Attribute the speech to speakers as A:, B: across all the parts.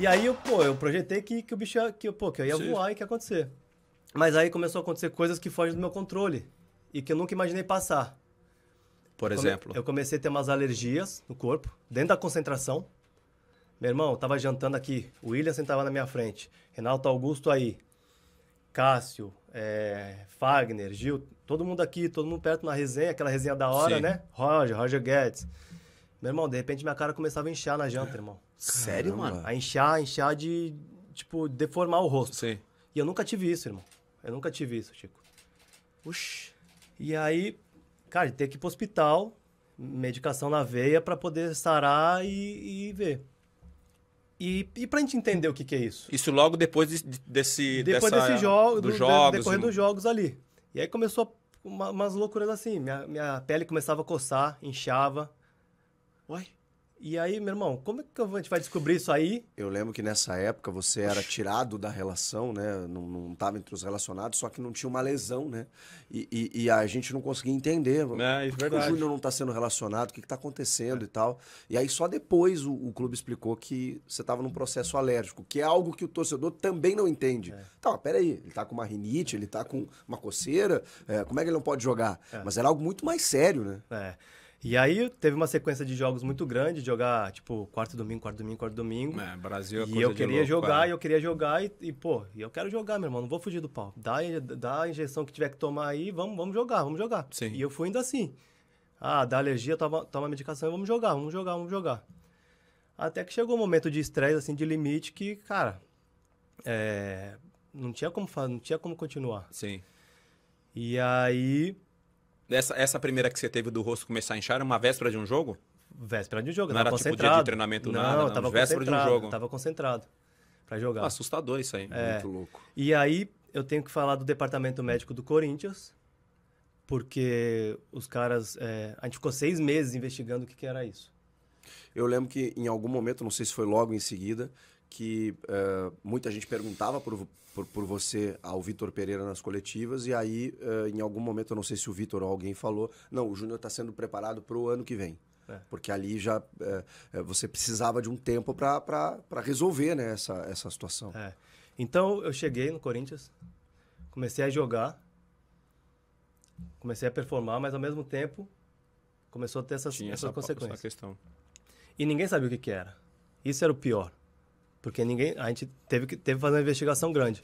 A: E aí, eu, pô, eu projetei que, que o bicho ia, que, pô, que eu ia Sim. voar e que ia acontecer. Mas aí começou a acontecer coisas que fogem do meu controle e que eu nunca imaginei passar. Por exemplo? Eu comecei a ter umas alergias no corpo, dentro da concentração. Meu irmão, eu tava jantando aqui, o William sentava na minha frente, Renato Augusto aí, Cássio, é, Fagner, Gil, todo mundo aqui, todo mundo perto na resenha, aquela resenha da hora, Sim. né? Roger, Roger Guedes. Meu irmão, de repente minha cara começava a inchar na janta, irmão. Sério, Caramba. mano? A inchar, inchar de, tipo, deformar o rosto. Sim. E eu nunca tive isso, irmão. Eu nunca tive isso, Chico. Oxi. E aí, cara, ter que ir pro hospital, medicação na veia para poder sarar e, e ver. E, e pra gente entender o que, que é isso.
B: Isso logo depois de, de, desse... Depois dessa, desse jogo, dos do, jogos. Decorrer assim. dos
A: jogos ali. E aí começou uma, umas loucuras assim. Minha, minha pele começava a coçar, inchava. Uai. E aí, meu irmão, como é que a gente vai
C: descobrir isso aí? Eu lembro que nessa época você era tirado da relação, né? Não estava entre os relacionados, só que não tinha uma lesão, né? E, e, e a gente não conseguia entender. É, é verdade. o Júnior não está sendo relacionado, o que está acontecendo é. e tal. E aí só depois o, o clube explicou que você estava num processo alérgico, que é algo que o torcedor também não entende. É. Tá, peraí, ele está com uma rinite, ele está com uma coceira, é, como é que ele não pode jogar? É. Mas era algo muito mais sério, né?
A: É. E aí teve uma sequência de jogos muito grande, jogar tipo quarto domingo, quarto domingo, quarto domingo. É, Brasil é E eu queria louco, jogar, é. eu queria jogar e, e pô, eu quero jogar, meu irmão, não vou fugir do pau. Dá, dá a injeção que tiver que tomar aí, vamos, vamos jogar, vamos jogar. Sim. E eu fui indo assim. Ah, dá alergia, toma, toma medicação, vamos jogar, vamos jogar, vamos jogar. Até que chegou um momento de estresse, assim, de limite que, cara, é, não tinha como não tinha como continuar. Sim. E aí essa, essa primeira que você teve do
B: rosto começar a inchar era uma véspera de um jogo? Véspera de um jogo, não era tipo dia de treinamento, não, nada, não. Tava véspera de um jogo.
A: Tava concentrado para jogar. Ah, assustador isso aí, é. muito louco. E aí eu tenho que falar do departamento médico do Corinthians, porque os caras. É, a gente ficou seis meses investigando o que, que era isso.
C: Eu lembro que em algum momento, não sei se foi logo em seguida, que uh, muita gente perguntava por, por, por você ao Vitor Pereira nas coletivas, e aí, uh, em algum momento, eu não sei se o Vitor ou alguém falou, não, o Júnior está sendo preparado para o ano que vem. É. Porque ali já eh, você precisava de um tempo
A: para resolver né, essa, essa situação. É. Então, eu cheguei no Corinthians, comecei a jogar, comecei a performar, mas ao mesmo tempo começou a ter essas, Tinha essas essa, consequências. Essa questão. E ninguém sabia o que, que era. Isso era o pior porque ninguém. A gente teve que teve fazer uma investigação grande.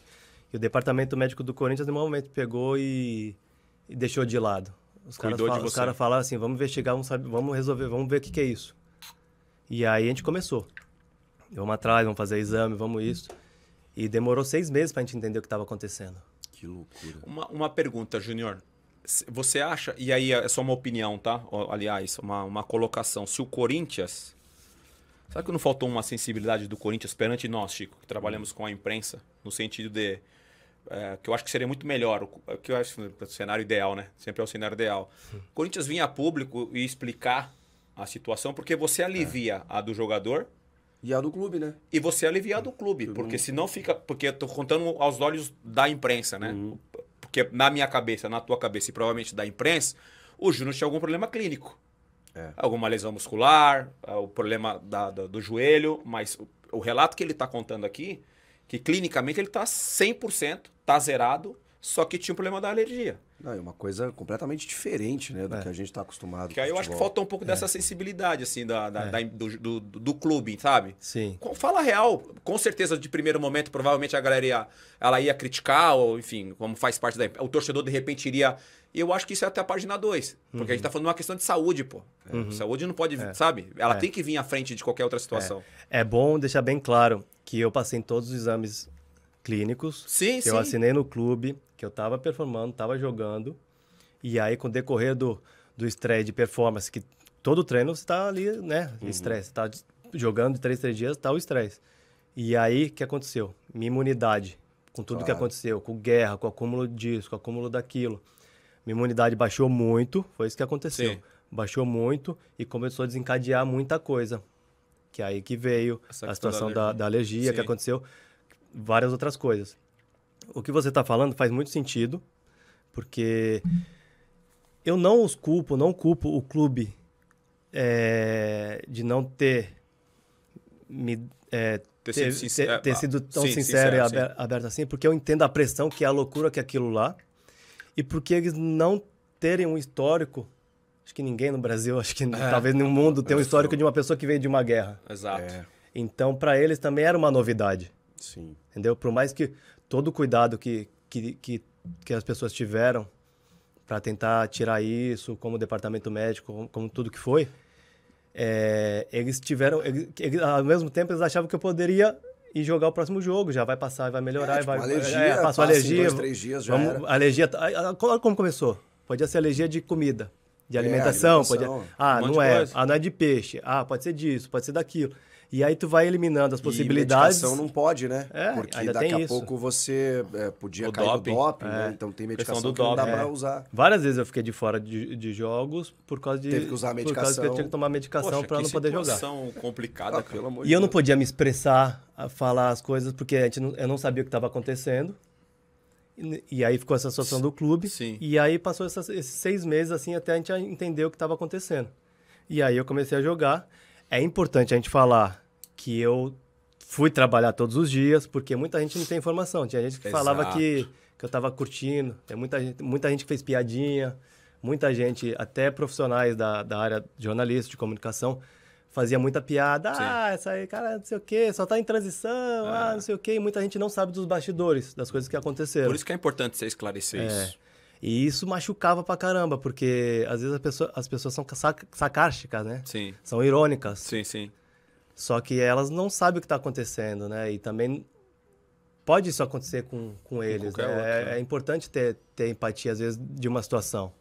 A: E o departamento médico do Corinthians, em um momento, pegou e, e, deixou de lado. Os caras falaram assim: vamos investigar, vamos, saber, vamos resolver, vamos ver o que, que é isso. E aí a gente começou. Vamos atrás, vamos fazer exame, vamos isso. E demorou seis meses para a gente entender o que estava acontecendo. Que loucura.
B: Uma, uma pergunta, Junior. Você acha, e aí é só uma opinião, tá? Aliás, uma, uma colocação. Se o Corinthians Será que não faltou uma sensibilidade do Corinthians perante nós, Chico, que trabalhamos com a imprensa, no sentido de. É, que eu acho que seria muito melhor, é, que eu acho né, o cenário ideal, né? Sempre é o cenário ideal. Sim. O Corinthians vinha a público e explicar a situação, porque você alivia é. a do jogador. E a do clube, né? E você alivia a do clube, porque senão fica. Porque eu tô contando aos olhos da imprensa, né? Uhum. Porque na minha cabeça, na tua cabeça e provavelmente da imprensa, o Júnior tinha algum problema clínico. É. Alguma lesão muscular, é, o problema da, do, do joelho, mas o, o relato que ele está contando aqui, que clinicamente ele está 100%, está zerado,
C: só que tinha um problema da alergia. Não, é uma coisa completamente diferente, né, do é. que a gente está acostumado.
B: Que aí eu acho que falta um pouco é. dessa sensibilidade, assim, da, da, é. da do, do, do, clube, sabe? Sim. fala real, com certeza de primeiro momento, provavelmente a galera ia, ela ia criticar, ou enfim, como faz parte da. O torcedor de repente iria. E eu acho que isso é até a página 2. Porque uhum. a gente está uhum. falando de uma questão de saúde, pô. Uhum. Saúde não pode, é. sabe? Ela é. tem que vir à frente de qualquer outra situação.
A: É. é bom deixar bem claro que eu passei em todos os exames clínicos. Sim, que sim. eu assinei no clube, que eu estava performando, estava jogando. E aí, com o decorrer do, do estresse de performance, que todo treino você está ali, né? Uhum. Estresse. Está jogando de três, três dias, está o estresse. E aí, o que aconteceu? Minha imunidade, com tudo claro. que aconteceu, com guerra, com acúmulo disso, com acúmulo daquilo. Minha imunidade baixou muito, foi isso que aconteceu. Sim. Baixou muito e começou a desencadear muita coisa. Que é aí que veio Essa a situação da alergia, da, da alergia que aconteceu várias outras coisas. O que você está falando faz muito sentido, porque eu não os culpo, não culpo o clube é, de não ter me é, ter, ter, sido, ter, ter ah, sido, tão sim, sincero, sincero, e aberto, aberto, assim, porque eu entendo a pressão que é a loucura que é aquilo lá, e porque eles não terem um histórico. Acho que ninguém no Brasil, acho que é, talvez no mundo, tem um histórico de uma pessoa que veio de uma guerra. Exato. É. Então, para eles também era uma novidade. Sim. Entendeu? Por mais que todo o cuidado que, que, que, que as pessoas tiveram para tentar tirar isso, como o departamento médico, como, como tudo que foi, é, eles tiveram. Eles, ao mesmo tempo, eles achavam que eu poderia ir jogar o próximo jogo. Já vai passar, vai melhorar. É, tipo, vai, alergia, é, é passou alergia. Dois, três dias já vamos, era. Alergia. Tá, Olha como começou. Podia ser alergia de comida, de alimentação. É, alimentação podia, ah, um não é. Ah, não é de peixe. Ah, pode ser disso, pode ser daquilo. E aí tu vai eliminando as possibilidades. E medicação não pode, né? É, Porque daqui a isso. pouco você é, podia o cair doping, no doping, né? é. né? Então tem medicação do que doping, não dá é. pra usar. Várias vezes eu fiquei de fora de, de jogos por causa de... Teve que usar a medicação. Por causa que eu tinha que tomar medicação para não poder jogar.
B: complicada, ah, pelo amor de Deus. E eu não podia
A: me expressar, falar as coisas, porque a gente não, eu não sabia o que estava acontecendo. E aí ficou essa situação do clube. Sim. E aí passou essas, esses seis meses assim até a gente entender o que estava acontecendo. E aí eu comecei a jogar. É importante a gente falar que eu fui trabalhar todos os dias, porque muita gente não tem informação. Tinha gente que falava que, que eu estava curtindo, tem muita gente, muita gente que fez piadinha, muita gente, até profissionais da, da área de jornalismo, de comunicação, fazia muita piada. Sim. Ah, essa aí, cara, não sei o quê, só está em transição, ah, ah não sei o quê. E muita gente não sabe dos bastidores, das coisas que aconteceram. Por isso que é importante você esclarecer é. isso. E isso machucava pra caramba, porque às vezes pessoa, as pessoas são sacárticas né? Sim. São irônicas. Sim, sim. Só que elas não sabem o que tá acontecendo, né? E também pode isso acontecer com, com eles. Né? Outro, né? É, é importante ter, ter empatia, às vezes, de uma situação.